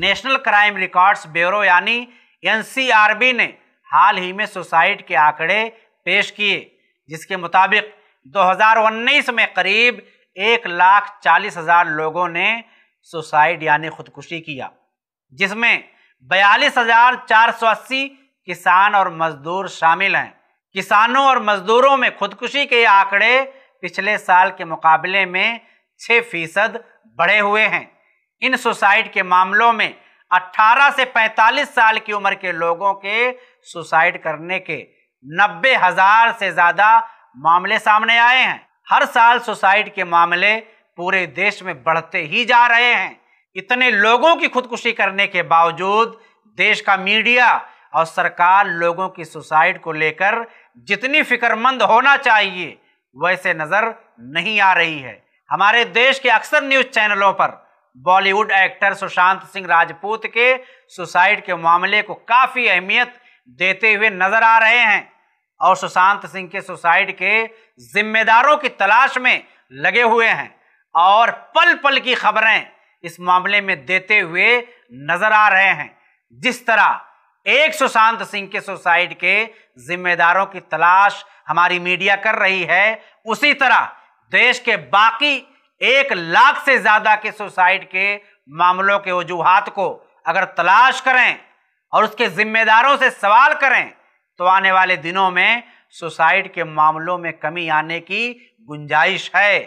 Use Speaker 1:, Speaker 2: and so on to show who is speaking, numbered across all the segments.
Speaker 1: national crime records bureau यानी NCRB ने हाल ही में सुसाइड के आंकड़े पेश किए जिसके मुताबिक 2019 में करीब एक लाख चालीस हजार लोगों ने सुसाइड यानी खुदकुशी किया जिसमें बयालीस हजार चार सौ अस्सी किसान और मजदूर शामिल हैं किसानों और मजदूरों में खुदकुशी के आंकड़े पिछले साल के मुकाबले में छः फीसद बढ़े हुए हैं इन सुसाइड के मामलों में 18 से 45 साल की उम्र के लोगों के सुसाइड करने के नब्बे हजार से ज़्यादा मामले सामने आए हैं हर साल सुसाइड के मामले पूरे देश में बढ़ते ही जा रहे हैं इतने लोगों की खुदकुशी करने के बावजूद देश का मीडिया और सरकार लोगों की सुसाइड को लेकर जितनी फिक्रमंद होना चाहिए वैसे नज़र नहीं आ रही है हमारे देश के अक्सर न्यूज़ चैनलों पर बॉलीवुड एक्टर सुशांत सिंह राजपूत के सुसाइड के मामले को काफ़ी अहमियत देते हुए नजर आ रहे हैं और सुशांत सिंह के सुसाइड के जिम्मेदारों की तलाश में लगे हुए हैं और पल पल की खबरें इस मामले में देते हुए नजर आ रहे हैं जिस तरह एक सुशांत सिंह के सुसाइड के जिम्मेदारों की तलाश हमारी मीडिया कर रही है उसी तरह देश के बाकी एक लाख से ज्यादा के सुसाइड के मामलों के वजूहत को अगर तलाश करें और उसके जिम्मेदारों से सवाल करें तो आने वाले दिनों में सुसाइड के मामलों में कमी आने की गुंजाइश है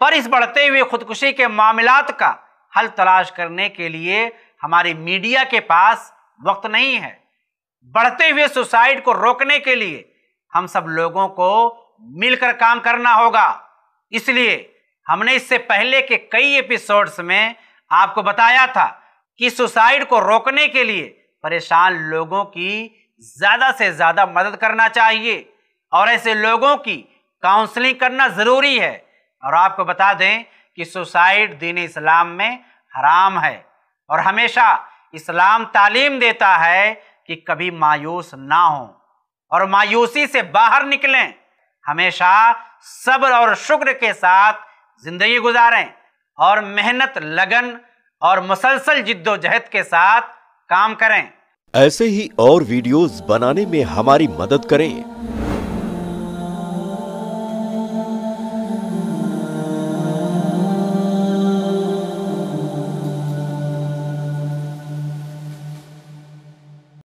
Speaker 1: पर इस बढ़ते हुए खुदकुशी के मामला का हल तलाश करने के लिए हमारी मीडिया के पास वक्त नहीं है बढ़ते हुए सुसाइड को रोकने के लिए हम सब लोगों को मिलकर काम करना होगा इसलिए हमने इससे पहले के कई एपिसोड्स में आपको बताया था कि सुसाइड को रोकने के लिए परेशान लोगों की ज़्यादा से ज़्यादा मदद करना चाहिए और ऐसे लोगों की काउंसलिंग करना ज़रूरी है और आपको बता दें कि सुसाइड दीन इस्लाम में हराम है और हमेशा इस्लाम तालीम देता है कि कभी मायूस ना हो और मायूसी से बाहर निकलें हमेशा सब्र और शुक्र के साथ ज़िंदगी गुजारें और मेहनत लगन और मुसलसल जिद्दोजहद के साथ काम करें ऐसे ही और वीडियोस बनाने में हमारी मदद करें